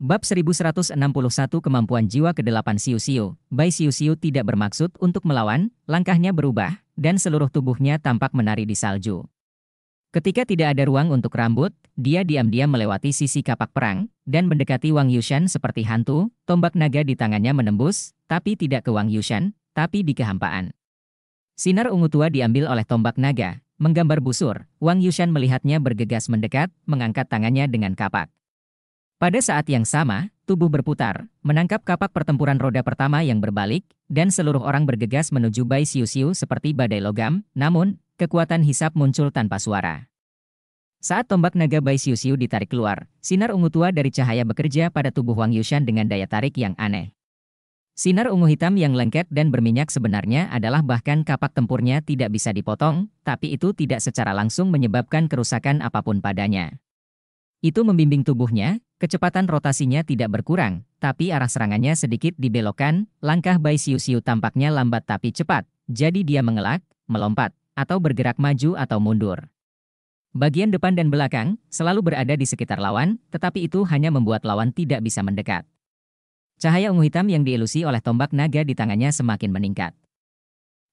Bab 1161 Kemampuan Jiwa ke-8 Siu Siu, Bai Siu Siu tidak bermaksud untuk melawan, langkahnya berubah, dan seluruh tubuhnya tampak menari di salju. Ketika tidak ada ruang untuk rambut, dia diam-diam melewati sisi kapak perang, dan mendekati Wang Yushan seperti hantu, tombak naga di tangannya menembus, tapi tidak ke Wang Yushan, tapi di kehampaan. Sinar ungu tua diambil oleh tombak naga, menggambar busur, Wang Yushan melihatnya bergegas mendekat, mengangkat tangannya dengan kapak. Pada saat yang sama, tubuh berputar, menangkap kapak pertempuran roda pertama yang berbalik, dan seluruh orang bergegas menuju Bai Siu Siu seperti badai logam, namun, kekuatan hisap muncul tanpa suara. Saat tombak naga Bai Siu Siu ditarik keluar, sinar ungu tua dari cahaya bekerja pada tubuh Wang Yushan dengan daya tarik yang aneh. Sinar ungu hitam yang lengket dan berminyak sebenarnya adalah bahkan kapak tempurnya tidak bisa dipotong, tapi itu tidak secara langsung menyebabkan kerusakan apapun padanya. Itu membimbing tubuhnya, kecepatan rotasinya tidak berkurang, tapi arah serangannya sedikit dibelokkan, langkah Bai Siu Siu tampaknya lambat tapi cepat, jadi dia mengelak, melompat, atau bergerak maju atau mundur. Bagian depan dan belakang selalu berada di sekitar lawan, tetapi itu hanya membuat lawan tidak bisa mendekat. Cahaya ungu hitam yang diilusi oleh tombak naga di tangannya semakin meningkat.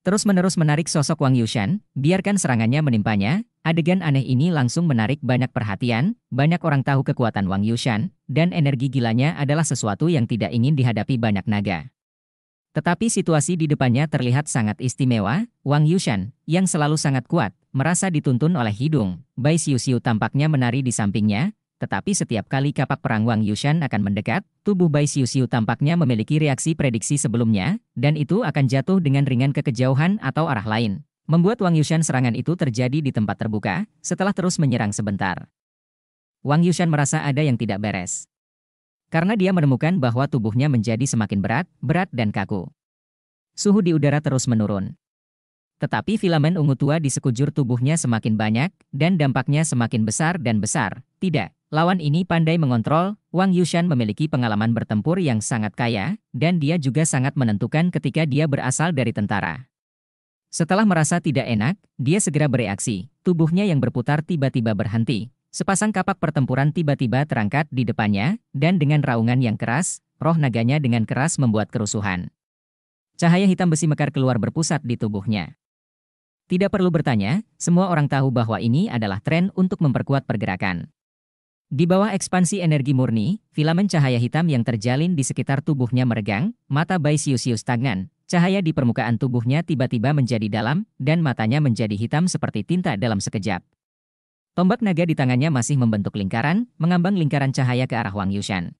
Terus-menerus menarik sosok Wang Yushan, biarkan serangannya menimpanya, adegan aneh ini langsung menarik banyak perhatian, banyak orang tahu kekuatan Wang Yushan, dan energi gilanya adalah sesuatu yang tidak ingin dihadapi banyak naga. Tetapi situasi di depannya terlihat sangat istimewa, Wang Yushan, yang selalu sangat kuat, merasa dituntun oleh hidung, Bai Xiu Xiu tampaknya menari di sampingnya, tetapi setiap kali kapak perang Wang Yushan akan mendekat, tubuh Bai Xiu Xiu tampaknya memiliki reaksi prediksi sebelumnya, dan itu akan jatuh dengan ringan ke kejauhan atau arah lain. Membuat Wang Yushan serangan itu terjadi di tempat terbuka, setelah terus menyerang sebentar. Wang Yushan merasa ada yang tidak beres. Karena dia menemukan bahwa tubuhnya menjadi semakin berat, berat dan kaku. Suhu di udara terus menurun. Tetapi filamen ungu tua di sekujur tubuhnya semakin banyak, dan dampaknya semakin besar dan besar. Tidak, Lawan ini pandai mengontrol, Wang Yushan memiliki pengalaman bertempur yang sangat kaya, dan dia juga sangat menentukan ketika dia berasal dari tentara. Setelah merasa tidak enak, dia segera bereaksi, tubuhnya yang berputar tiba-tiba berhenti. Sepasang kapak pertempuran tiba-tiba terangkat di depannya, dan dengan raungan yang keras, roh naganya dengan keras membuat kerusuhan. Cahaya hitam besi mekar keluar berpusat di tubuhnya. Tidak perlu bertanya, semua orang tahu bahwa ini adalah tren untuk memperkuat pergerakan. Di bawah ekspansi energi murni, filamen cahaya hitam yang terjalin di sekitar tubuhnya meregang, mata Bai Siusius tangan, cahaya di permukaan tubuhnya tiba-tiba menjadi dalam, dan matanya menjadi hitam seperti tinta dalam sekejap. Tombak naga di tangannya masih membentuk lingkaran, mengambang lingkaran cahaya ke arah Wang Yushan.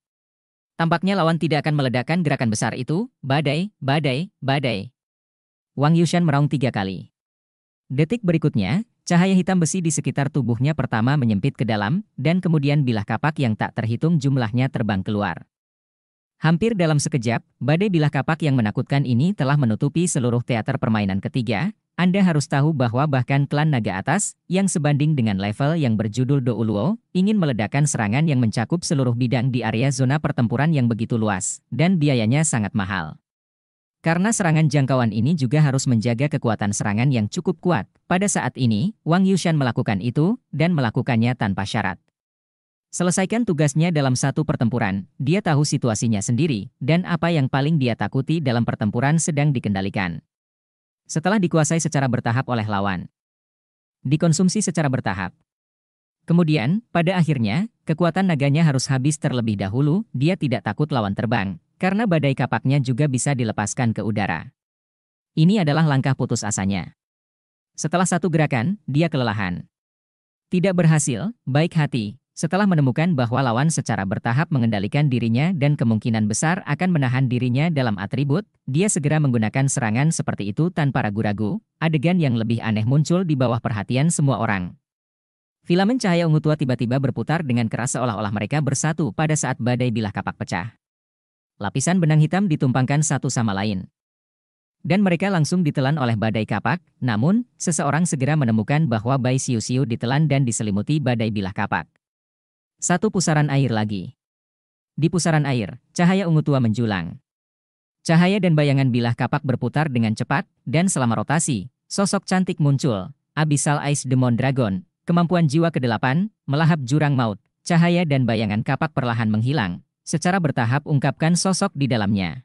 Tampaknya lawan tidak akan meledakkan gerakan besar itu, badai, badai, badai. Wang Yushan meraung tiga kali. Detik berikutnya, Cahaya hitam besi di sekitar tubuhnya pertama menyempit ke dalam, dan kemudian bilah kapak yang tak terhitung jumlahnya terbang keluar. Hampir dalam sekejap, badai bilah kapak yang menakutkan ini telah menutupi seluruh teater permainan ketiga. Anda harus tahu bahwa bahkan klan naga atas, yang sebanding dengan level yang berjudul Do Douluo, ingin meledakkan serangan yang mencakup seluruh bidang di area zona pertempuran yang begitu luas, dan biayanya sangat mahal. Karena serangan jangkauan ini juga harus menjaga kekuatan serangan yang cukup kuat. Pada saat ini, Wang Yushan melakukan itu, dan melakukannya tanpa syarat. Selesaikan tugasnya dalam satu pertempuran, dia tahu situasinya sendiri, dan apa yang paling dia takuti dalam pertempuran sedang dikendalikan. Setelah dikuasai secara bertahap oleh lawan. Dikonsumsi secara bertahap. Kemudian, pada akhirnya, Kekuatan naganya harus habis terlebih dahulu, dia tidak takut lawan terbang, karena badai kapaknya juga bisa dilepaskan ke udara. Ini adalah langkah putus asanya. Setelah satu gerakan, dia kelelahan. Tidak berhasil, baik hati, setelah menemukan bahwa lawan secara bertahap mengendalikan dirinya dan kemungkinan besar akan menahan dirinya dalam atribut, dia segera menggunakan serangan seperti itu tanpa ragu-ragu, adegan yang lebih aneh muncul di bawah perhatian semua orang, Filamen cahaya ungu tua tiba-tiba berputar dengan keras seolah-olah mereka bersatu pada saat badai bilah kapak pecah. Lapisan benang hitam ditumpangkan satu sama lain. Dan mereka langsung ditelan oleh badai kapak, namun, seseorang segera menemukan bahwa bayi Siu Siu ditelan dan diselimuti badai bilah kapak. Satu pusaran air lagi. Di pusaran air, cahaya ungu tua menjulang. Cahaya dan bayangan bilah kapak berputar dengan cepat, dan selama rotasi, sosok cantik muncul, Abyssal Ice Demon Dragon, Kemampuan jiwa ke-8, melahap jurang maut, cahaya dan bayangan kapak perlahan menghilang, secara bertahap ungkapkan sosok di dalamnya.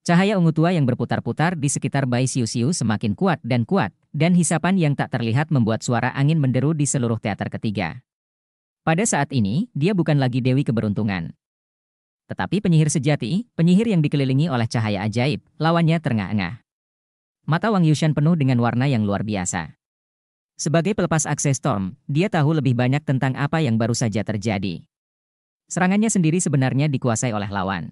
Cahaya ungu tua yang berputar-putar di sekitar bayi Siu-Siu semakin kuat dan kuat, dan hisapan yang tak terlihat membuat suara angin menderu di seluruh teater ketiga. Pada saat ini, dia bukan lagi Dewi Keberuntungan. Tetapi penyihir sejati, penyihir yang dikelilingi oleh cahaya ajaib, lawannya terengah-engah. Mata Wang Yushan penuh dengan warna yang luar biasa. Sebagai pelepas akses Storm, dia tahu lebih banyak tentang apa yang baru saja terjadi. Serangannya sendiri sebenarnya dikuasai oleh lawan.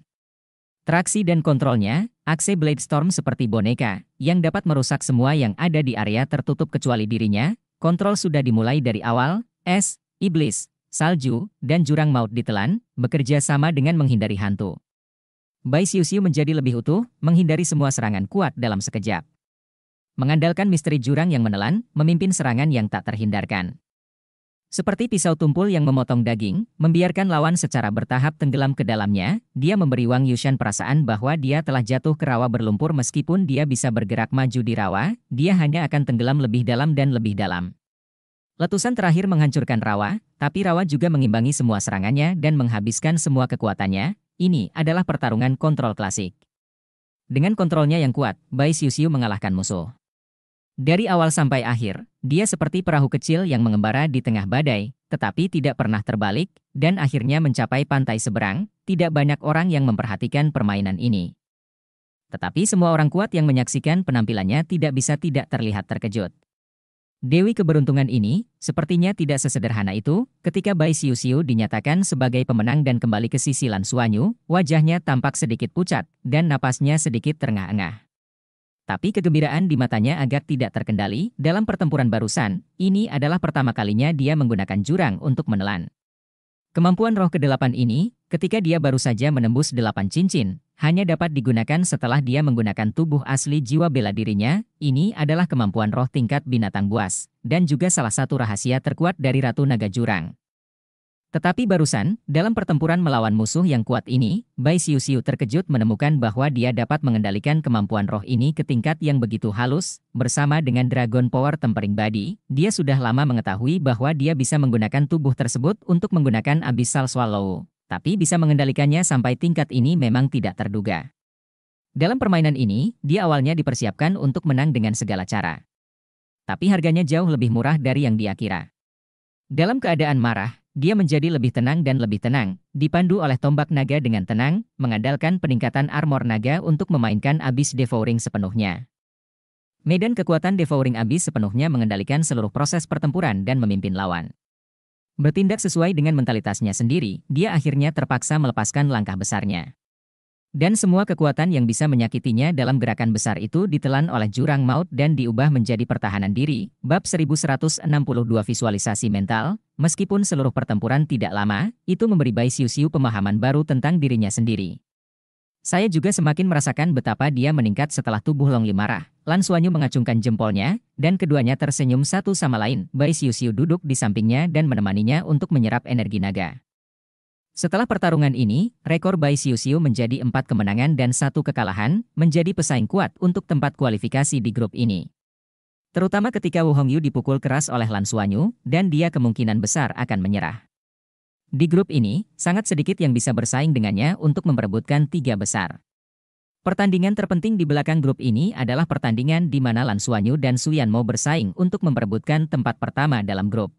Traksi dan kontrolnya, Axe Blade Storm seperti boneka, yang dapat merusak semua yang ada di area tertutup kecuali dirinya, kontrol sudah dimulai dari awal, es, iblis, salju, dan jurang maut ditelan, bekerja sama dengan menghindari hantu. Bai Xiu Siu menjadi lebih utuh, menghindari semua serangan kuat dalam sekejap. Mengandalkan misteri jurang yang menelan, memimpin serangan yang tak terhindarkan. Seperti pisau tumpul yang memotong daging, membiarkan lawan secara bertahap tenggelam ke dalamnya, dia memberi Wang Yushan perasaan bahwa dia telah jatuh ke rawa berlumpur meskipun dia bisa bergerak maju di rawa, dia hanya akan tenggelam lebih dalam dan lebih dalam. Letusan terakhir menghancurkan rawa, tapi rawa juga mengimbangi semua serangannya dan menghabiskan semua kekuatannya, ini adalah pertarungan kontrol klasik. Dengan kontrolnya yang kuat, Bai Xiu Xiu mengalahkan musuh. Dari awal sampai akhir, dia seperti perahu kecil yang mengembara di tengah badai, tetapi tidak pernah terbalik, dan akhirnya mencapai pantai seberang, tidak banyak orang yang memperhatikan permainan ini. Tetapi semua orang kuat yang menyaksikan penampilannya tidak bisa tidak terlihat terkejut. Dewi keberuntungan ini, sepertinya tidak sesederhana itu, ketika Bai Siu Siu dinyatakan sebagai pemenang dan kembali ke sisi Lan Suanyu, wajahnya tampak sedikit pucat, dan napasnya sedikit terengah-engah. Tapi kegembiraan di matanya agak tidak terkendali, dalam pertempuran barusan, ini adalah pertama kalinya dia menggunakan jurang untuk menelan. Kemampuan roh kedelapan ini, ketika dia baru saja menembus delapan cincin, hanya dapat digunakan setelah dia menggunakan tubuh asli jiwa bela dirinya, ini adalah kemampuan roh tingkat binatang buas, dan juga salah satu rahasia terkuat dari Ratu Naga Jurang. Tetapi barusan, dalam pertempuran melawan musuh yang kuat ini, Bai Siu Siu terkejut menemukan bahwa dia dapat mengendalikan kemampuan roh ini ke tingkat yang begitu halus, bersama dengan Dragon Power Tempering Body, dia sudah lama mengetahui bahwa dia bisa menggunakan tubuh tersebut untuk menggunakan Abyssal Swallow, tapi bisa mengendalikannya sampai tingkat ini memang tidak terduga. Dalam permainan ini, dia awalnya dipersiapkan untuk menang dengan segala cara. Tapi harganya jauh lebih murah dari yang dia kira. Dalam keadaan marah, dia menjadi lebih tenang dan lebih tenang, dipandu oleh tombak naga dengan tenang, mengandalkan peningkatan armor naga untuk memainkan abis devouring sepenuhnya. Medan kekuatan devouring abis sepenuhnya mengendalikan seluruh proses pertempuran dan memimpin lawan. Bertindak sesuai dengan mentalitasnya sendiri, dia akhirnya terpaksa melepaskan langkah besarnya. Dan semua kekuatan yang bisa menyakitinya dalam gerakan besar itu ditelan oleh jurang maut dan diubah menjadi pertahanan diri. Bab 1162 Visualisasi Mental Meskipun seluruh pertempuran tidak lama, itu memberi Bai Siu Siu pemahaman baru tentang dirinya sendiri. Saya juga semakin merasakan betapa dia meningkat setelah tubuh Long Li marah. Lan Suanyu mengacungkan jempolnya, dan keduanya tersenyum satu sama lain. Bai Siu Siu duduk di sampingnya dan menemaninya untuk menyerap energi naga. Setelah pertarungan ini, rekor Bai Siu menjadi empat kemenangan dan satu kekalahan, menjadi pesaing kuat untuk tempat kualifikasi di grup ini. Terutama ketika Wu Hongyu dipukul keras oleh Lan Suanyu, dan dia kemungkinan besar akan menyerah. Di grup ini, sangat sedikit yang bisa bersaing dengannya untuk memperebutkan tiga besar. Pertandingan terpenting di belakang grup ini adalah pertandingan di mana Lan Suanyu dan Suyanmo bersaing untuk memperebutkan tempat pertama dalam grup.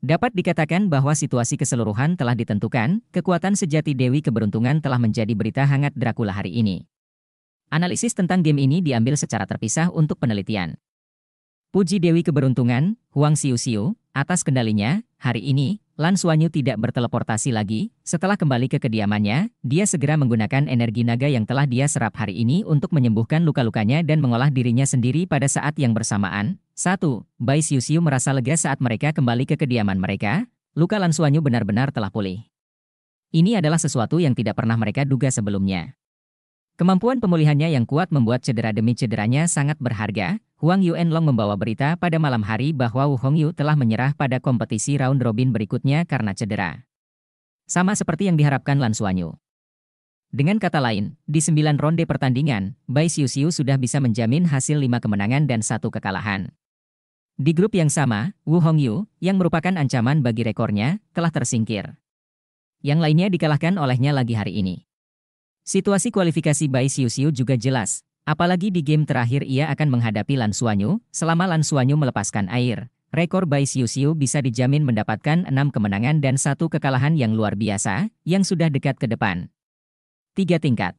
Dapat dikatakan bahwa situasi keseluruhan telah ditentukan, kekuatan sejati Dewi Keberuntungan telah menjadi berita hangat Dracula hari ini. Analisis tentang game ini diambil secara terpisah untuk penelitian. Puji Dewi Keberuntungan, Huang Siu Siu, atas kendalinya, hari ini, Lan Suanyu tidak berteleportasi lagi, setelah kembali ke kediamannya, dia segera menggunakan energi naga yang telah dia serap hari ini untuk menyembuhkan luka-lukanya dan mengolah dirinya sendiri pada saat yang bersamaan. 1. Bai Xiu Xiu merasa lega saat mereka kembali ke kediaman mereka, luka Lan Suanyu benar-benar telah pulih. Ini adalah sesuatu yang tidak pernah mereka duga sebelumnya. Kemampuan pemulihannya yang kuat membuat cedera demi cederanya sangat berharga, Huang Yuanlong membawa berita pada malam hari bahwa Wu Hongyu telah menyerah pada kompetisi round robin berikutnya karena cedera. Sama seperti yang diharapkan Lan Suanyu. Dengan kata lain, di 9 ronde pertandingan, Bai Xiu Xiu sudah bisa menjamin hasil lima kemenangan dan satu kekalahan. Di grup yang sama, Wu Hongyu, yang merupakan ancaman bagi rekornya, telah tersingkir. Yang lainnya dikalahkan olehnya lagi hari ini. Situasi kualifikasi Bai Xiu Xiu juga jelas, Apalagi di game terakhir ia akan menghadapi Lan Suanyu. selama Lan Suanyu melepaskan air. Rekor Bai Siu Siu bisa dijamin mendapatkan enam kemenangan dan satu kekalahan yang luar biasa, yang sudah dekat ke depan. Tiga tingkat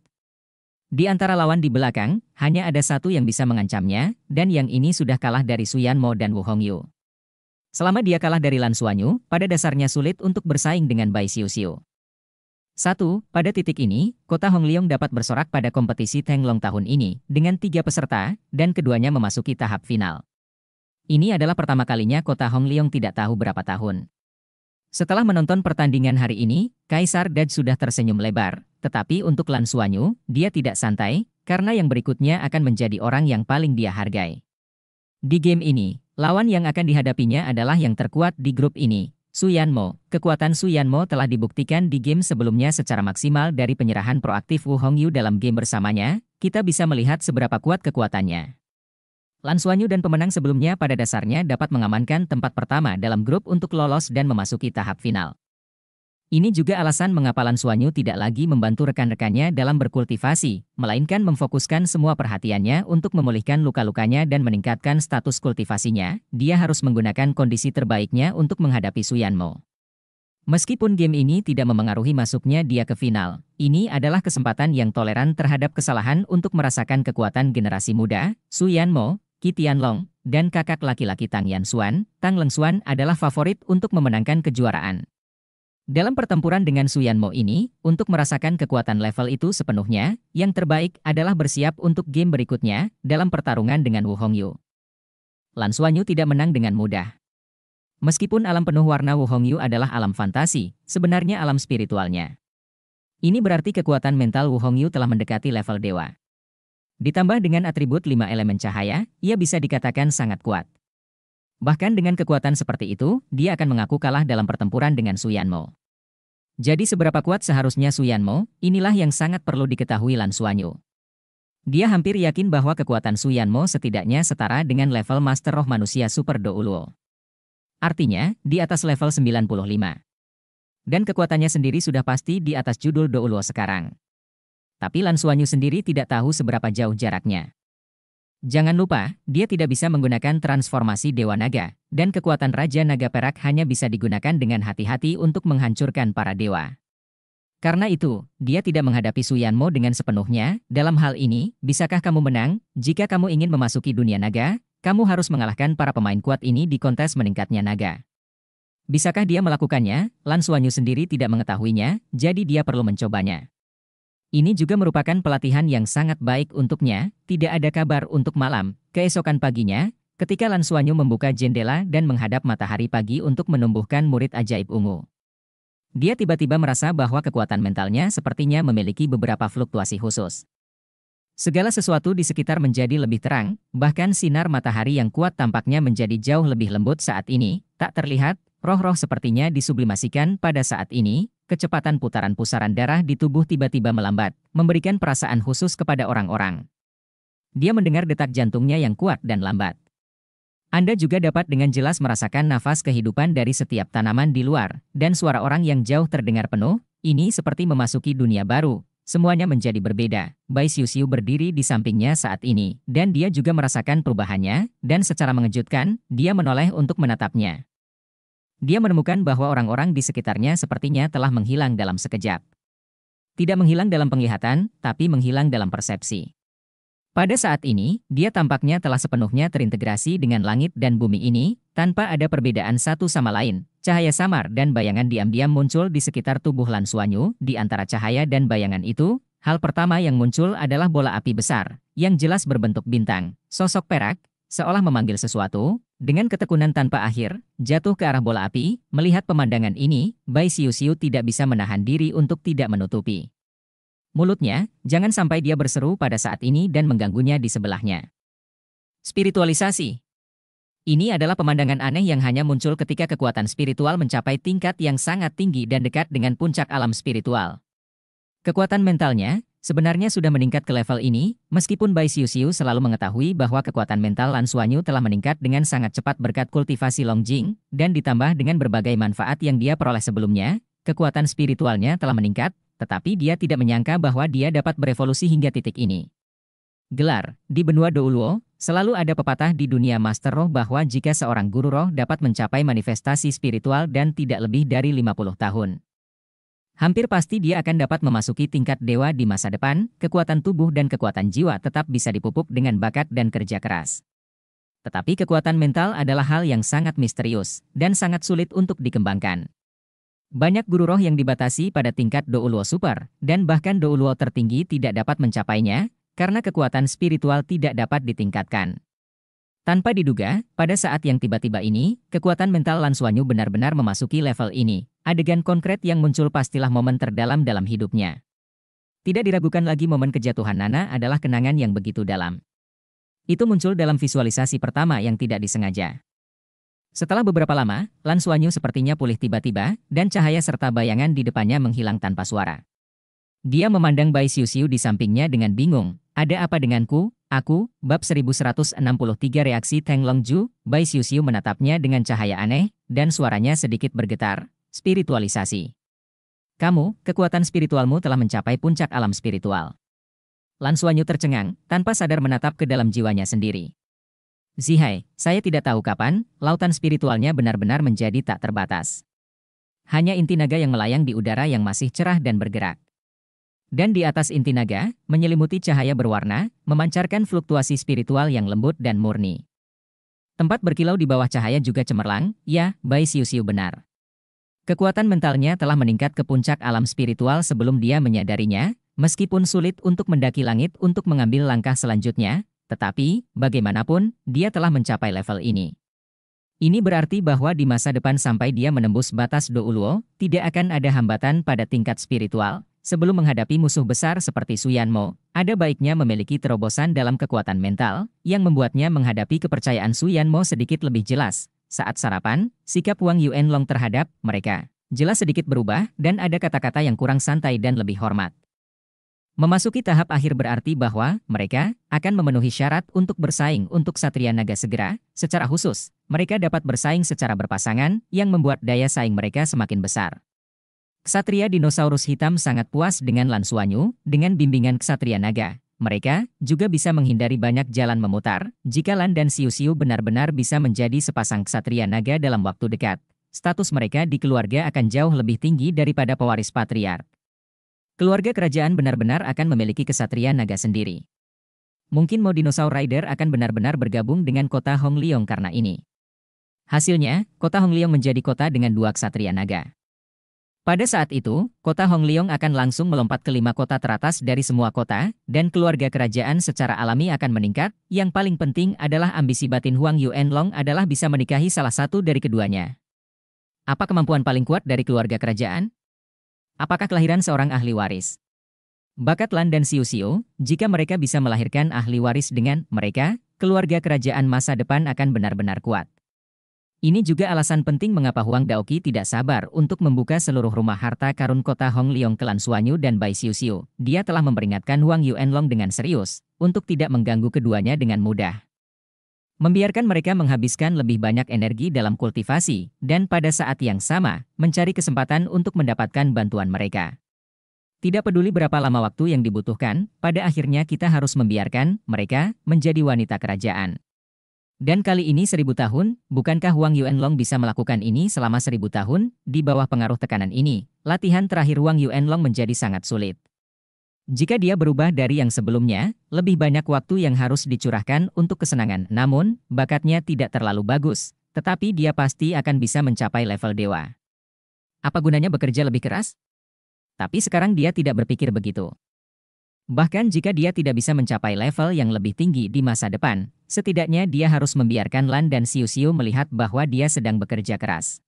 Di antara lawan di belakang, hanya ada satu yang bisa mengancamnya, dan yang ini sudah kalah dari Suyan Mo dan Wu Hongyu. Selama dia kalah dari Lan Suanyu, pada dasarnya sulit untuk bersaing dengan Bai Siu Siu. 1. Pada titik ini, kota Hongliong dapat bersorak pada kompetisi Tenglong tahun ini dengan tiga peserta, dan keduanya memasuki tahap final. Ini adalah pertama kalinya kota Hongliong tidak tahu berapa tahun. Setelah menonton pertandingan hari ini, Kaisar Dad sudah tersenyum lebar, tetapi untuk Lan Suanyu, dia tidak santai, karena yang berikutnya akan menjadi orang yang paling dia hargai. Di game ini, lawan yang akan dihadapinya adalah yang terkuat di grup ini, Suyanmo, kekuatan Suyanmo telah dibuktikan di game sebelumnya secara maksimal dari penyerahan proaktif Wu Hongyu dalam game bersamanya, kita bisa melihat seberapa kuat kekuatannya. Lan Suanyu dan pemenang sebelumnya pada dasarnya dapat mengamankan tempat pertama dalam grup untuk lolos dan memasuki tahap final. Ini juga alasan mengapa Lan tidak lagi membantu rekan-rekannya dalam berkultivasi, melainkan memfokuskan semua perhatiannya untuk memulihkan luka-lukanya dan meningkatkan status kultivasinya, dia harus menggunakan kondisi terbaiknya untuk menghadapi Suyanmo. Meskipun game ini tidak memengaruhi masuknya dia ke final, ini adalah kesempatan yang toleran terhadap kesalahan untuk merasakan kekuatan generasi muda, Suyanmo, Kitian Long, dan kakak laki-laki Tang Yan Xuan, Tang Leng Xuan adalah favorit untuk memenangkan kejuaraan. Dalam pertempuran dengan Suyanmo ini, untuk merasakan kekuatan level itu sepenuhnya, yang terbaik adalah bersiap untuk game berikutnya dalam pertarungan dengan Wu Hongyu. Lan Suanyu tidak menang dengan mudah. Meskipun alam penuh warna Wu Hongyu adalah alam fantasi, sebenarnya alam spiritualnya. Ini berarti kekuatan mental Wu Hongyu telah mendekati level dewa. Ditambah dengan atribut lima elemen cahaya, ia bisa dikatakan sangat kuat. Bahkan dengan kekuatan seperti itu, dia akan mengaku kalah dalam pertempuran dengan Suyanmo. Jadi seberapa kuat seharusnya Suyanmo, inilah yang sangat perlu diketahui Lan Suanyu. Dia hampir yakin bahwa kekuatan Suyanmo setidaknya setara dengan level Master Roh Manusia Super Douluo. Artinya, di atas level 95. Dan kekuatannya sendiri sudah pasti di atas judul Douluo sekarang. Tapi Lan Suanyu sendiri tidak tahu seberapa jauh jaraknya. Jangan lupa, dia tidak bisa menggunakan transformasi Dewa Naga, dan kekuatan Raja Naga Perak hanya bisa digunakan dengan hati-hati untuk menghancurkan para dewa. Karena itu, dia tidak menghadapi Suyanmo dengan sepenuhnya. Dalam hal ini, bisakah kamu menang? Jika kamu ingin memasuki dunia naga, kamu harus mengalahkan para pemain kuat ini di kontes meningkatnya naga. Bisakah dia melakukannya? Lan Suanyu sendiri tidak mengetahuinya, jadi dia perlu mencobanya. Ini juga merupakan pelatihan yang sangat baik untuknya, tidak ada kabar untuk malam. Keesokan paginya, ketika Lansuanyu membuka jendela dan menghadap matahari pagi untuk menumbuhkan murid ajaib ungu. Dia tiba-tiba merasa bahwa kekuatan mentalnya sepertinya memiliki beberapa fluktuasi khusus. Segala sesuatu di sekitar menjadi lebih terang, bahkan sinar matahari yang kuat tampaknya menjadi jauh lebih lembut saat ini, tak terlihat, roh-roh sepertinya disublimasikan pada saat ini, kecepatan putaran pusaran darah di tubuh tiba-tiba melambat, memberikan perasaan khusus kepada orang-orang. Dia mendengar detak jantungnya yang kuat dan lambat. Anda juga dapat dengan jelas merasakan nafas kehidupan dari setiap tanaman di luar, dan suara orang yang jauh terdengar penuh, ini seperti memasuki dunia baru. Semuanya menjadi berbeda. Bai Siu Siu berdiri di sampingnya saat ini, dan dia juga merasakan perubahannya, dan secara mengejutkan, dia menoleh untuk menatapnya. Dia menemukan bahwa orang-orang di sekitarnya sepertinya telah menghilang dalam sekejap. Tidak menghilang dalam penglihatan, tapi menghilang dalam persepsi. Pada saat ini, dia tampaknya telah sepenuhnya terintegrasi dengan langit dan bumi ini, tanpa ada perbedaan satu sama lain. Cahaya samar dan bayangan diam-diam muncul di sekitar tubuh Lan Suanyu, di antara cahaya dan bayangan itu, hal pertama yang muncul adalah bola api besar, yang jelas berbentuk bintang, sosok perak, seolah memanggil sesuatu, dengan ketekunan tanpa akhir, jatuh ke arah bola api, melihat pemandangan ini, Bai Siu Siu tidak bisa menahan diri untuk tidak menutupi. Mulutnya, jangan sampai dia berseru pada saat ini dan mengganggunya di sebelahnya. Spiritualisasi Ini adalah pemandangan aneh yang hanya muncul ketika kekuatan spiritual mencapai tingkat yang sangat tinggi dan dekat dengan puncak alam spiritual. Kekuatan mentalnya, Sebenarnya sudah meningkat ke level ini, meskipun Bai Xiu Xiu selalu mengetahui bahwa kekuatan mental Lan Suanyu telah meningkat dengan sangat cepat berkat kultivasi Long Jing, dan ditambah dengan berbagai manfaat yang dia peroleh sebelumnya, kekuatan spiritualnya telah meningkat, tetapi dia tidak menyangka bahwa dia dapat berevolusi hingga titik ini. Gelar, di benua Douluo, selalu ada pepatah di dunia Master Roh bahwa jika seorang guru roh dapat mencapai manifestasi spiritual dan tidak lebih dari 50 tahun. Hampir pasti dia akan dapat memasuki tingkat dewa di masa depan, kekuatan tubuh dan kekuatan jiwa tetap bisa dipupuk dengan bakat dan kerja keras. Tetapi kekuatan mental adalah hal yang sangat misterius dan sangat sulit untuk dikembangkan. Banyak guru roh yang dibatasi pada tingkat Douluo Super, dan bahkan Douluo tertinggi tidak dapat mencapainya, karena kekuatan spiritual tidak dapat ditingkatkan. Tanpa diduga, pada saat yang tiba-tiba ini, kekuatan mental Lan Suanyu benar-benar memasuki level ini, Adegan konkret yang muncul pastilah momen terdalam dalam hidupnya. Tidak diragukan lagi momen kejatuhan Nana adalah kenangan yang begitu dalam. Itu muncul dalam visualisasi pertama yang tidak disengaja. Setelah beberapa lama, Lan Suanyu sepertinya pulih tiba-tiba, dan cahaya serta bayangan di depannya menghilang tanpa suara. Dia memandang Bai Xiu Xiu di sampingnya dengan bingung. Ada apa denganku? Aku, bab 1163 reaksi Teng Longju, Bai Xiu Xiu menatapnya dengan cahaya aneh, dan suaranya sedikit bergetar. Spiritualisasi Kamu, kekuatan spiritualmu telah mencapai puncak alam spiritual. Lan Suanyu tercengang, tanpa sadar menatap ke dalam jiwanya sendiri. Zihai, saya tidak tahu kapan, lautan spiritualnya benar-benar menjadi tak terbatas. Hanya inti naga yang melayang di udara yang masih cerah dan bergerak. Dan di atas inti naga, menyelimuti cahaya berwarna, memancarkan fluktuasi spiritual yang lembut dan murni. Tempat berkilau di bawah cahaya juga cemerlang, ya, Bai Siu Siu benar. Kekuatan mentalnya telah meningkat ke puncak alam spiritual sebelum dia menyadarinya, meskipun sulit untuk mendaki langit untuk mengambil langkah selanjutnya, tetapi, bagaimanapun, dia telah mencapai level ini. Ini berarti bahwa di masa depan sampai dia menembus batas Douluo, tidak akan ada hambatan pada tingkat spiritual. Sebelum menghadapi musuh besar seperti Suyanmo, ada baiknya memiliki terobosan dalam kekuatan mental, yang membuatnya menghadapi kepercayaan Suyanmo sedikit lebih jelas, saat sarapan, sikap Wang Long terhadap mereka jelas sedikit berubah dan ada kata-kata yang kurang santai dan lebih hormat. Memasuki tahap akhir berarti bahwa mereka akan memenuhi syarat untuk bersaing untuk Satria Naga segera. Secara khusus, mereka dapat bersaing secara berpasangan yang membuat daya saing mereka semakin besar. Ksatria Dinosaurus Hitam sangat puas dengan Lansuanyu dengan bimbingan Ksatria Naga. Mereka juga bisa menghindari banyak jalan memutar, jika Lan dan Siu Siu benar-benar bisa menjadi sepasang ksatria naga dalam waktu dekat. Status mereka di keluarga akan jauh lebih tinggi daripada pewaris patriark. Keluarga kerajaan benar-benar akan memiliki kesatria naga sendiri. Mungkin mau dinosaur rider akan benar-benar bergabung dengan kota Hongliong karena ini. Hasilnya, kota Hongliong menjadi kota dengan dua ksatria naga. Pada saat itu, kota Hong Leong akan langsung melompat ke lima kota teratas dari semua kota, dan keluarga kerajaan secara alami akan meningkat. Yang paling penting adalah ambisi batin Huang Yuan Long adalah bisa menikahi salah satu dari keduanya. Apa kemampuan paling kuat dari keluarga kerajaan? Apakah kelahiran seorang ahli waris? Bakat Lan dan Siu Siu, jika mereka bisa melahirkan ahli waris dengan mereka, keluarga kerajaan masa depan akan benar-benar kuat. Ini juga alasan penting mengapa Huang Daoki tidak sabar untuk membuka seluruh rumah harta karun kota Hong Leong Klan Suanyu dan Bai Xiu Xiu. Dia telah memperingatkan Huang Yuanlong dengan serius, untuk tidak mengganggu keduanya dengan mudah. Membiarkan mereka menghabiskan lebih banyak energi dalam kultivasi, dan pada saat yang sama, mencari kesempatan untuk mendapatkan bantuan mereka. Tidak peduli berapa lama waktu yang dibutuhkan, pada akhirnya kita harus membiarkan mereka menjadi wanita kerajaan. Dan kali ini seribu tahun, bukankah Wang Yuanlong bisa melakukan ini selama seribu tahun, di bawah pengaruh tekanan ini, latihan terakhir Wang Yuanlong menjadi sangat sulit. Jika dia berubah dari yang sebelumnya, lebih banyak waktu yang harus dicurahkan untuk kesenangan, namun, bakatnya tidak terlalu bagus, tetapi dia pasti akan bisa mencapai level dewa. Apa gunanya bekerja lebih keras? Tapi sekarang dia tidak berpikir begitu. Bahkan jika dia tidak bisa mencapai level yang lebih tinggi di masa depan, setidaknya dia harus membiarkan Lan dan Siu Siu melihat bahwa dia sedang bekerja keras.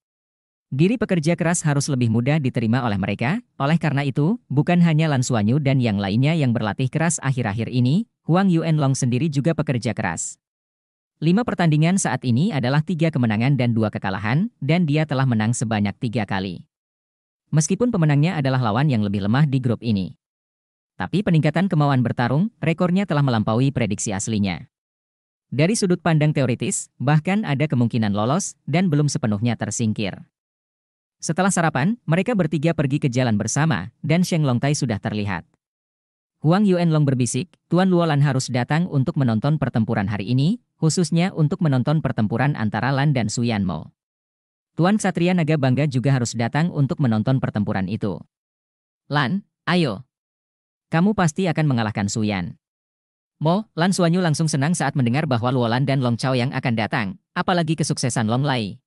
Diri pekerja keras harus lebih mudah diterima oleh mereka, oleh karena itu, bukan hanya Lan Suanyu dan yang lainnya yang berlatih keras akhir-akhir ini, Huang Yuan Long sendiri juga pekerja keras. Lima pertandingan saat ini adalah tiga kemenangan dan dua kekalahan, dan dia telah menang sebanyak tiga kali. Meskipun pemenangnya adalah lawan yang lebih lemah di grup ini. Tapi peningkatan kemauan bertarung, rekornya telah melampaui prediksi aslinya. Dari sudut pandang teoritis, bahkan ada kemungkinan lolos dan belum sepenuhnya tersingkir. Setelah sarapan, mereka bertiga pergi ke jalan bersama, dan Sheng Longtai sudah terlihat. Huang Yuan Long berbisik, Tuan Luolan harus datang untuk menonton pertempuran hari ini, khususnya untuk menonton pertempuran antara Lan dan Su Yanmo. Tuan Satria Naga Bangga juga harus datang untuk menonton pertempuran itu. Lan, ayo, kamu pasti akan mengalahkan Suyan. Mo, Lan Suanyu langsung senang saat mendengar bahwa Luolan dan Long Chao yang akan datang, apalagi kesuksesan Long Lai.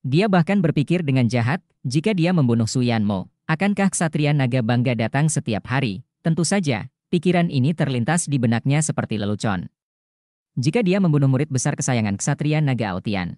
Dia bahkan berpikir dengan jahat, jika dia membunuh Suyan Mo, akankah ksatria naga bangga datang setiap hari? Tentu saja, pikiran ini terlintas di benaknya seperti lelucon. Jika dia membunuh murid besar kesayangan ksatria naga Aotian.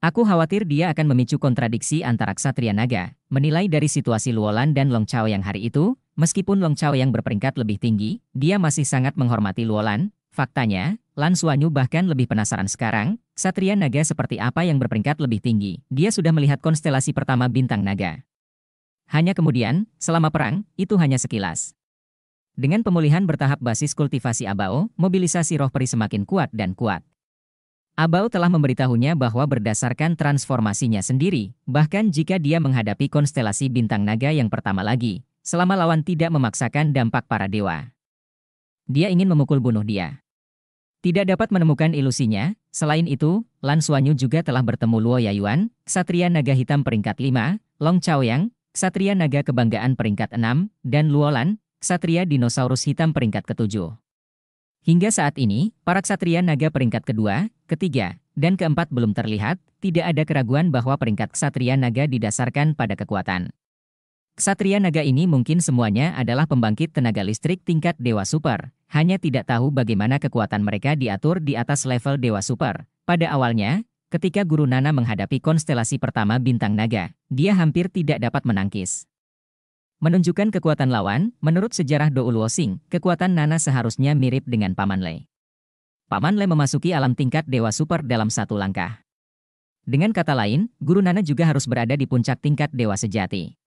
Aku khawatir dia akan memicu kontradiksi antara ksatria naga, menilai dari situasi Luolan dan Long Chao yang hari itu, Meskipun Long Chao yang berperingkat lebih tinggi, dia masih sangat menghormati Luolan. Faktanya, Lan Suanyu bahkan lebih penasaran sekarang, Satria Naga seperti apa yang berperingkat lebih tinggi. Dia sudah melihat konstelasi pertama Bintang Naga. Hanya kemudian, selama perang, itu hanya sekilas. Dengan pemulihan bertahap basis kultivasi Abao, mobilisasi roh peri semakin kuat dan kuat. Abao telah memberitahunya bahwa berdasarkan transformasinya sendiri, bahkan jika dia menghadapi konstelasi bintang naga yang pertama lagi, selama lawan tidak memaksakan dampak para dewa. Dia ingin memukul bunuh dia. Tidak dapat menemukan ilusinya, selain itu, Lan Suanyu juga telah bertemu Luo Yayuan, Satria Naga Hitam peringkat 5, Long Chaoyang, Satria Naga Kebanggaan peringkat 6, dan Luo Lan, Satria Dinosaurus Hitam peringkat ke-7. Hingga saat ini, para Satria Naga peringkat kedua, ketiga, dan keempat belum terlihat, tidak ada keraguan bahwa peringkat Satria Naga didasarkan pada kekuatan. Ksatria naga ini mungkin semuanya adalah pembangkit tenaga listrik tingkat Dewa Super, hanya tidak tahu bagaimana kekuatan mereka diatur di atas level Dewa Super. Pada awalnya, ketika Guru Nana menghadapi konstelasi pertama bintang naga, dia hampir tidak dapat menangkis. Menunjukkan kekuatan lawan, menurut sejarah Do Sing, kekuatan Nana seharusnya mirip dengan Paman Lei. Paman Lei memasuki alam tingkat Dewa Super dalam satu langkah. Dengan kata lain, Guru Nana juga harus berada di puncak tingkat Dewa Sejati.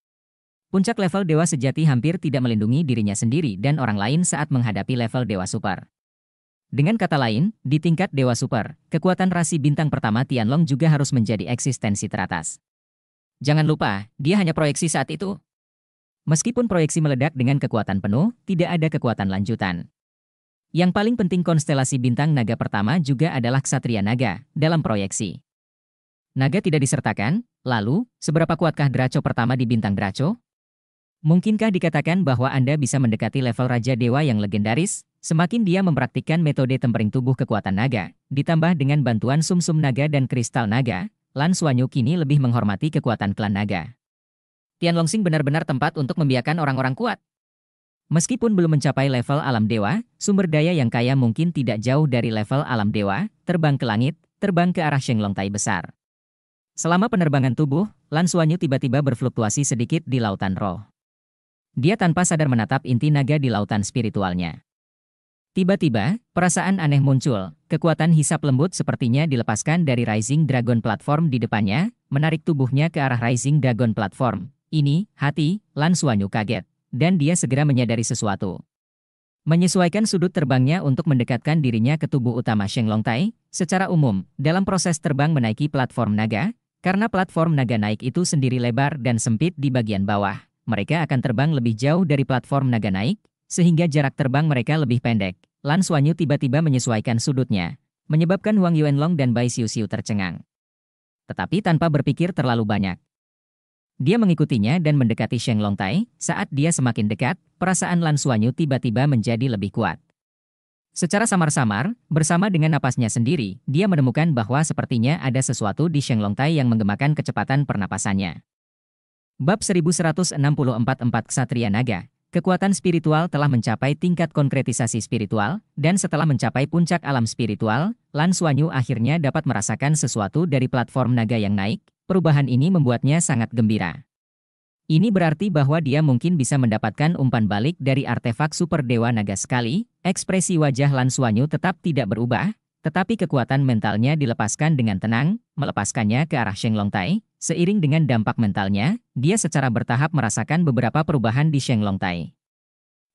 Puncak level dewa sejati hampir tidak melindungi dirinya sendiri dan orang lain saat menghadapi level dewa super. Dengan kata lain, di tingkat dewa super, kekuatan rasi bintang pertama Tianlong juga harus menjadi eksistensi teratas. Jangan lupa, dia hanya proyeksi saat itu. Meskipun proyeksi meledak dengan kekuatan penuh, tidak ada kekuatan lanjutan. Yang paling penting konstelasi bintang naga pertama juga adalah ksatria naga dalam proyeksi. Naga tidak disertakan, lalu, seberapa kuatkah Draco pertama di bintang Draco? Mungkinkah dikatakan bahwa Anda bisa mendekati level Raja Dewa yang legendaris? Semakin dia mempraktikkan metode tempering tubuh kekuatan naga, ditambah dengan bantuan sumsum -sum naga dan kristal naga, Lan Suanyu kini lebih menghormati kekuatan klan naga. Tian Longsing benar-benar tempat untuk membiarkan orang-orang kuat. Meskipun belum mencapai level alam dewa, sumber daya yang kaya mungkin tidak jauh dari level alam dewa, terbang ke langit, terbang ke arah Shenglong Tai besar. Selama penerbangan tubuh, Lan Suanyu tiba-tiba berfluktuasi sedikit di lautan roh. Dia tanpa sadar menatap inti naga di lautan spiritualnya. Tiba-tiba, perasaan aneh muncul, kekuatan hisap lembut sepertinya dilepaskan dari Rising Dragon Platform di depannya, menarik tubuhnya ke arah Rising Dragon Platform. Ini, hati, Lan Suanyu kaget, dan dia segera menyadari sesuatu. Menyesuaikan sudut terbangnya untuk mendekatkan dirinya ke tubuh utama Sheng Long Tai, secara umum, dalam proses terbang menaiki platform naga, karena platform naga naik itu sendiri lebar dan sempit di bagian bawah mereka akan terbang lebih jauh dari platform naga naik, sehingga jarak terbang mereka lebih pendek. Lan Suanyu tiba-tiba menyesuaikan sudutnya, menyebabkan Wang Yuanlong dan Bai Xiu Xiu tercengang. Tetapi tanpa berpikir terlalu banyak. Dia mengikutinya dan mendekati Sheng Longtai. saat dia semakin dekat, perasaan Lan Suanyu tiba-tiba menjadi lebih kuat. Secara samar-samar, bersama dengan napasnya sendiri, dia menemukan bahwa sepertinya ada sesuatu di Sheng Longtai yang menggemakan kecepatan pernapasannya. Bab 1164 4 Ksatria Naga, kekuatan spiritual telah mencapai tingkat konkretisasi spiritual, dan setelah mencapai puncak alam spiritual, Lan Suanyu akhirnya dapat merasakan sesuatu dari platform naga yang naik, perubahan ini membuatnya sangat gembira. Ini berarti bahwa dia mungkin bisa mendapatkan umpan balik dari artefak super dewa naga sekali, ekspresi wajah Lan Suanyu tetap tidak berubah, tetapi kekuatan mentalnya dilepaskan dengan tenang, melepaskannya ke arah Long Tai. Seiring dengan dampak mentalnya, dia secara bertahap merasakan beberapa perubahan di Long Tai.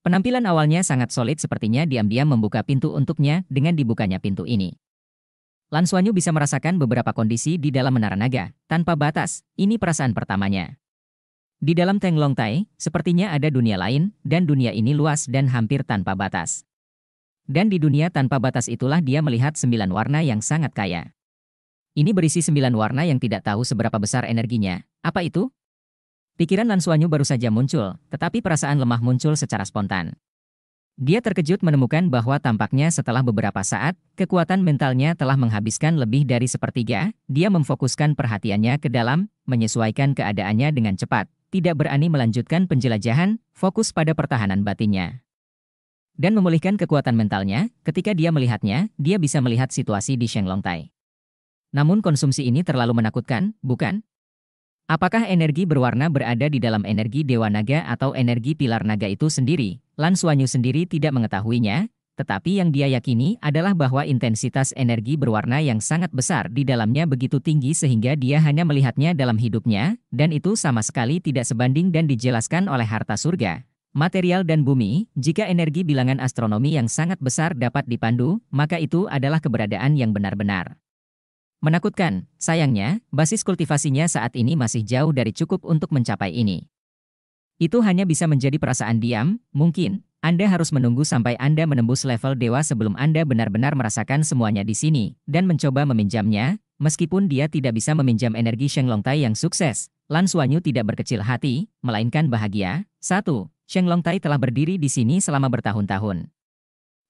Penampilan awalnya sangat solid sepertinya diam-diam membuka pintu untuknya dengan dibukanya pintu ini. Lan Suanyu bisa merasakan beberapa kondisi di dalam menara naga, tanpa batas, ini perasaan pertamanya. Di dalam Long Tai, sepertinya ada dunia lain, dan dunia ini luas dan hampir tanpa batas. Dan di dunia tanpa batas itulah dia melihat sembilan warna yang sangat kaya. Ini berisi sembilan warna yang tidak tahu seberapa besar energinya. Apa itu? Pikiran Lansuanyu baru saja muncul, tetapi perasaan lemah muncul secara spontan. Dia terkejut menemukan bahwa tampaknya setelah beberapa saat, kekuatan mentalnya telah menghabiskan lebih dari sepertiga, dia memfokuskan perhatiannya ke dalam, menyesuaikan keadaannya dengan cepat, tidak berani melanjutkan penjelajahan, fokus pada pertahanan batinnya. Dan memulihkan kekuatan mentalnya, ketika dia melihatnya, dia bisa melihat situasi di Shenglongtai. Namun konsumsi ini terlalu menakutkan, bukan? Apakah energi berwarna berada di dalam energi Dewa Naga atau energi Pilar Naga itu sendiri? Lan Suanyu sendiri tidak mengetahuinya, tetapi yang dia yakini adalah bahwa intensitas energi berwarna yang sangat besar di dalamnya begitu tinggi sehingga dia hanya melihatnya dalam hidupnya, dan itu sama sekali tidak sebanding dan dijelaskan oleh harta surga, material dan bumi, jika energi bilangan astronomi yang sangat besar dapat dipandu, maka itu adalah keberadaan yang benar-benar. Menakutkan, sayangnya, basis kultivasinya saat ini masih jauh dari cukup untuk mencapai ini. Itu hanya bisa menjadi perasaan diam, mungkin, anda harus menunggu sampai Anda menembus level dewa sebelum Anda benar-benar merasakan semuanya di sini, dan mencoba meminjamnya, meskipun dia tidak bisa meminjam energi Sheng Long Tai yang sukses. Lan Suanyu tidak berkecil hati, melainkan bahagia. 1. Long Tai telah berdiri di sini selama bertahun-tahun.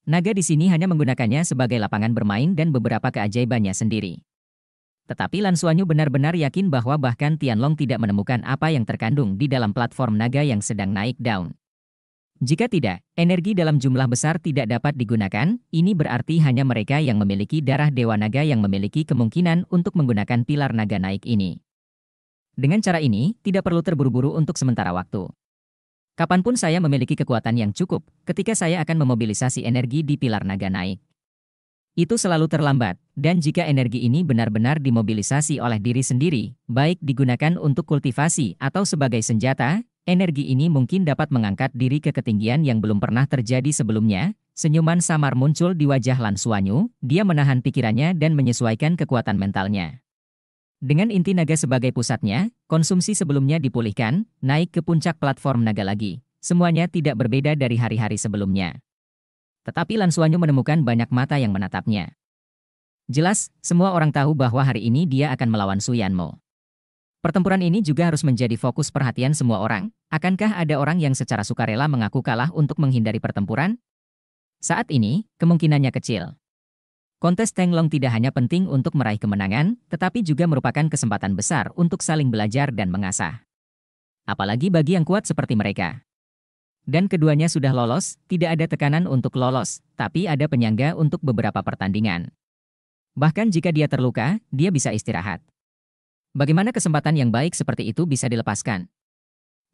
Naga di sini hanya menggunakannya sebagai lapangan bermain dan beberapa keajaibannya sendiri. Tetapi Lan Suanyu benar-benar yakin bahwa bahkan Tianlong tidak menemukan apa yang terkandung di dalam platform naga yang sedang naik daun. Jika tidak, energi dalam jumlah besar tidak dapat digunakan, ini berarti hanya mereka yang memiliki darah Dewa Naga yang memiliki kemungkinan untuk menggunakan pilar naga naik ini. Dengan cara ini, tidak perlu terburu-buru untuk sementara waktu. Kapanpun saya memiliki kekuatan yang cukup, ketika saya akan memobilisasi energi di pilar naga naik. Itu selalu terlambat, dan jika energi ini benar-benar dimobilisasi oleh diri sendiri, baik digunakan untuk kultivasi atau sebagai senjata, energi ini mungkin dapat mengangkat diri ke ketinggian yang belum pernah terjadi sebelumnya. Senyuman samar muncul di wajah Lan Suanyu, dia menahan pikirannya dan menyesuaikan kekuatan mentalnya. Dengan inti naga sebagai pusatnya, konsumsi sebelumnya dipulihkan, naik ke puncak platform naga lagi. Semuanya tidak berbeda dari hari-hari sebelumnya. Tetapi Lansuanyu menemukan banyak mata yang menatapnya. Jelas, semua orang tahu bahwa hari ini dia akan melawan Suyanmo. Pertempuran ini juga harus menjadi fokus perhatian semua orang. Akankah ada orang yang secara sukarela mengaku kalah untuk menghindari pertempuran? Saat ini, kemungkinannya kecil. Kontes Tenglong tidak hanya penting untuk meraih kemenangan, tetapi juga merupakan kesempatan besar untuk saling belajar dan mengasah. Apalagi bagi yang kuat seperti mereka. Dan keduanya sudah lolos, tidak ada tekanan untuk lolos, tapi ada penyangga untuk beberapa pertandingan. Bahkan jika dia terluka, dia bisa istirahat. Bagaimana kesempatan yang baik seperti itu bisa dilepaskan?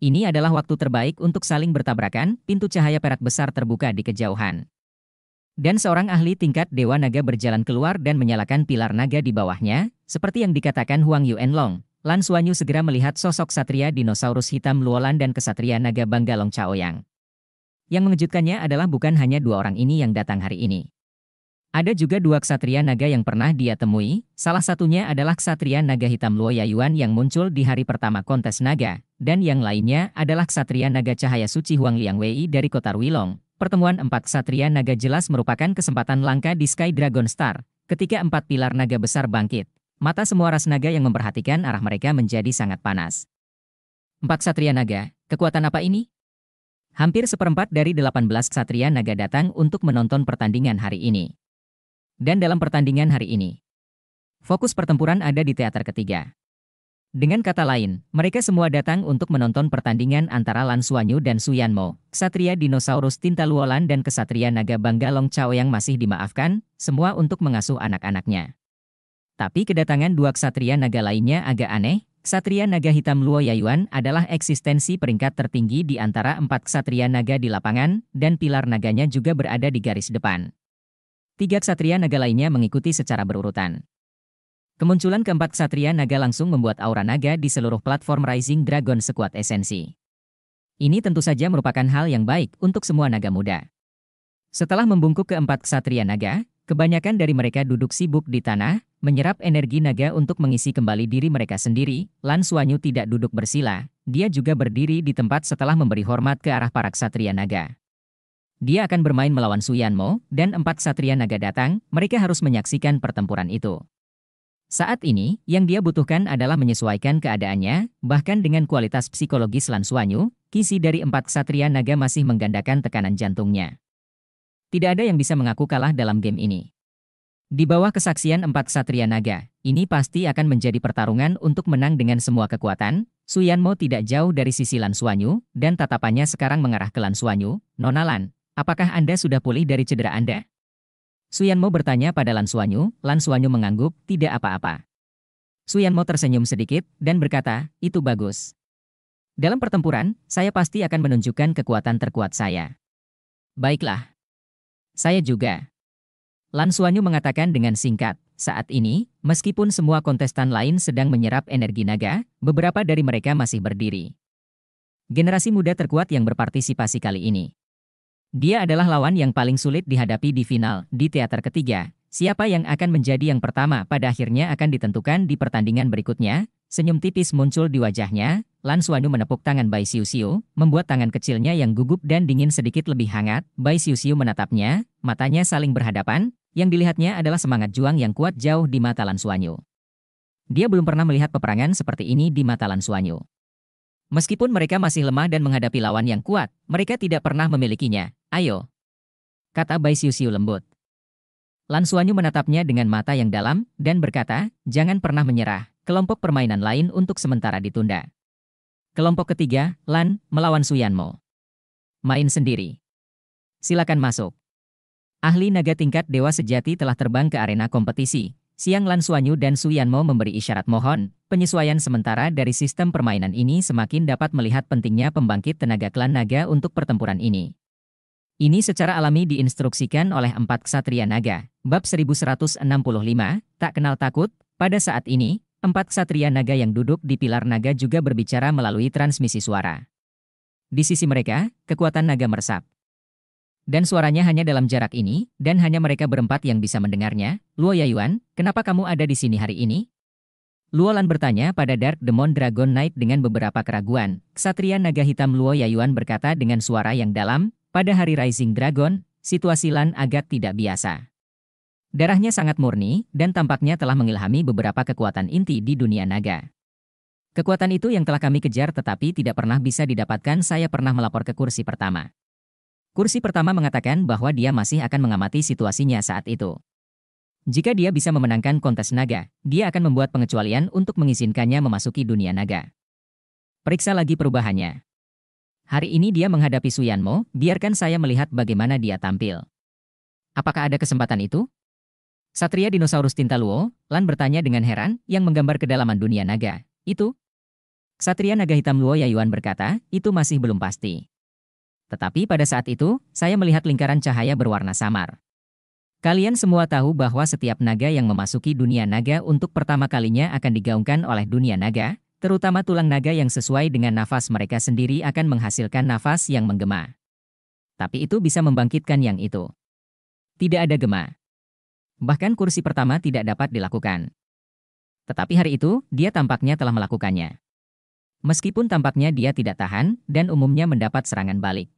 Ini adalah waktu terbaik untuk saling bertabrakan, pintu cahaya perak besar terbuka di kejauhan. Dan seorang ahli tingkat Dewa Naga berjalan keluar dan menyalakan pilar naga di bawahnya, seperti yang dikatakan Huang Yuanlong. Lan Suanyu segera melihat sosok satria dinosaurus hitam Luolan dan kesatria naga Banggalong Chaoyang. Yang mengejutkannya adalah bukan hanya dua orang ini yang datang hari ini. Ada juga dua kesatria naga yang pernah dia temui, salah satunya adalah kesatria naga hitam Luo Yayuan yang muncul di hari pertama kontes naga, dan yang lainnya adalah kesatria naga cahaya suci Huang Liang Wei dari kota Ruilong, Pertemuan empat Satria Naga jelas merupakan kesempatan langka di Sky Dragon Star, ketika empat pilar naga besar bangkit. Mata semua ras naga yang memperhatikan arah mereka menjadi sangat panas. Empat Satria Naga, kekuatan apa ini? Hampir seperempat dari delapan belas ksatria Naga datang untuk menonton pertandingan hari ini. Dan dalam pertandingan hari ini, fokus pertempuran ada di teater ketiga. Dengan kata lain, mereka semua datang untuk menonton pertandingan antara Lan Suanyu dan Suyanmo, Satria Dinosaurus tinta luolan dan Kesatria Naga bangga Long Chao yang masih dimaafkan, semua untuk mengasuh anak-anaknya. Tapi kedatangan dua kesatria Naga lainnya agak aneh, Ksatria Naga Hitam Luo Yayuan adalah eksistensi peringkat tertinggi di antara empat kesatria Naga di lapangan, dan pilar naganya juga berada di garis depan. Tiga kesatria Naga lainnya mengikuti secara berurutan. Kemunculan keempat Ksatria Naga langsung membuat aura naga di seluruh platform Rising Dragon sekuat esensi. Ini tentu saja merupakan hal yang baik untuk semua naga muda. Setelah membungkuk keempat Ksatria Naga, kebanyakan dari mereka duduk sibuk di tanah, menyerap energi naga untuk mengisi kembali diri mereka sendiri. Lan Suanyu tidak duduk bersila, dia juga berdiri di tempat setelah memberi hormat ke arah para Ksatria Naga. Dia akan bermain melawan Suyanmo, dan empat Ksatria Naga datang, mereka harus menyaksikan pertempuran itu. Saat ini, yang dia butuhkan adalah menyesuaikan keadaannya, bahkan dengan kualitas psikologis Lansuanyu, kisi dari empat ksatria naga masih menggandakan tekanan jantungnya. Tidak ada yang bisa mengaku kalah dalam game ini. Di bawah kesaksian empat ksatria naga, ini pasti akan menjadi pertarungan untuk menang dengan semua kekuatan, Suyanmo tidak jauh dari sisi Lansuanyu, dan tatapannya sekarang mengarah ke Lansuanyu, Nona Lan, apakah Anda sudah pulih dari cedera Anda? Suyanmo bertanya pada Lan Suanyu, Lan Suanyu mengangguk, tidak apa-apa. Suyanmo tersenyum sedikit, dan berkata, itu bagus. Dalam pertempuran, saya pasti akan menunjukkan kekuatan terkuat saya. Baiklah. Saya juga. Lan Suanyu mengatakan dengan singkat, saat ini, meskipun semua kontestan lain sedang menyerap energi naga, beberapa dari mereka masih berdiri. Generasi muda terkuat yang berpartisipasi kali ini. Dia adalah lawan yang paling sulit dihadapi di final, di teater ketiga. Siapa yang akan menjadi yang pertama pada akhirnya akan ditentukan di pertandingan berikutnya. Senyum tipis muncul di wajahnya, Lan menepuk tangan Bai Siu Siu, membuat tangan kecilnya yang gugup dan dingin sedikit lebih hangat. Bai Siu Siu menatapnya, matanya saling berhadapan, yang dilihatnya adalah semangat juang yang kuat jauh di mata Lan Suanyu. Dia belum pernah melihat peperangan seperti ini di mata Lan Suanyu. Meskipun mereka masih lemah dan menghadapi lawan yang kuat, mereka tidak pernah memilikinya. Ayo. Kata Bai Siu Siu lembut. Lan Suanyu menatapnya dengan mata yang dalam dan berkata, jangan pernah menyerah, kelompok permainan lain untuk sementara ditunda. Kelompok ketiga, Lan, melawan Suyanmo. Main sendiri. Silakan masuk. Ahli naga tingkat dewa sejati telah terbang ke arena kompetisi, Siang Lan Suanyu dan Su Yanmo memberi isyarat mohon, penyesuaian sementara dari sistem permainan ini semakin dapat melihat pentingnya pembangkit tenaga klan naga untuk pertempuran ini. Ini secara alami diinstruksikan oleh empat ksatria naga, bab 1165, tak kenal takut, pada saat ini, empat ksatria naga yang duduk di pilar naga juga berbicara melalui transmisi suara. Di sisi mereka, kekuatan naga meresap, dan suaranya hanya dalam jarak ini, dan hanya mereka berempat yang bisa mendengarnya. Luo Yayuan, kenapa kamu ada di sini hari ini? Luo Lan bertanya pada Dark Demon Dragon Knight dengan beberapa keraguan. Ksatria Naga Hitam Luo Yayuan berkata dengan suara yang dalam, pada hari Rising Dragon, situasi Lan agak tidak biasa. Darahnya sangat murni, dan tampaknya telah mengilhami beberapa kekuatan inti di dunia naga. Kekuatan itu yang telah kami kejar tetapi tidak pernah bisa didapatkan saya pernah melapor ke kursi pertama. Kursi pertama mengatakan bahwa dia masih akan mengamati situasinya saat itu. Jika dia bisa memenangkan kontes naga, dia akan membuat pengecualian untuk mengizinkannya memasuki dunia naga. Periksa lagi perubahannya. Hari ini dia menghadapi Suyanmo, biarkan saya melihat bagaimana dia tampil. Apakah ada kesempatan itu? Satria dinosaurus tinta Luo Lan bertanya dengan heran, yang menggambar kedalaman dunia naga. Itu? Satria naga hitam Luo Yayuan berkata, itu masih belum pasti. Tetapi pada saat itu, saya melihat lingkaran cahaya berwarna samar. Kalian semua tahu bahwa setiap naga yang memasuki dunia naga untuk pertama kalinya akan digaungkan oleh dunia naga, terutama tulang naga yang sesuai dengan nafas mereka sendiri akan menghasilkan nafas yang menggema. Tapi itu bisa membangkitkan yang itu. Tidak ada gema. Bahkan kursi pertama tidak dapat dilakukan. Tetapi hari itu, dia tampaknya telah melakukannya. Meskipun tampaknya dia tidak tahan dan umumnya mendapat serangan balik.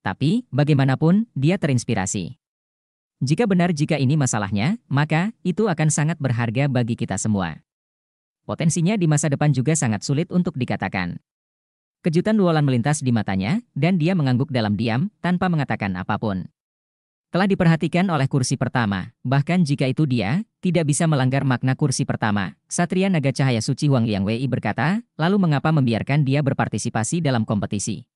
Tapi, bagaimanapun, dia terinspirasi. Jika benar jika ini masalahnya, maka itu akan sangat berharga bagi kita semua. Potensinya di masa depan juga sangat sulit untuk dikatakan. Kejutan Luolan melintas di matanya, dan dia mengangguk dalam diam, tanpa mengatakan apapun. Telah diperhatikan oleh kursi pertama, bahkan jika itu dia, tidak bisa melanggar makna kursi pertama. Satria Naga Cahaya Suci Huang Liang Wei berkata, lalu mengapa membiarkan dia berpartisipasi dalam kompetisi?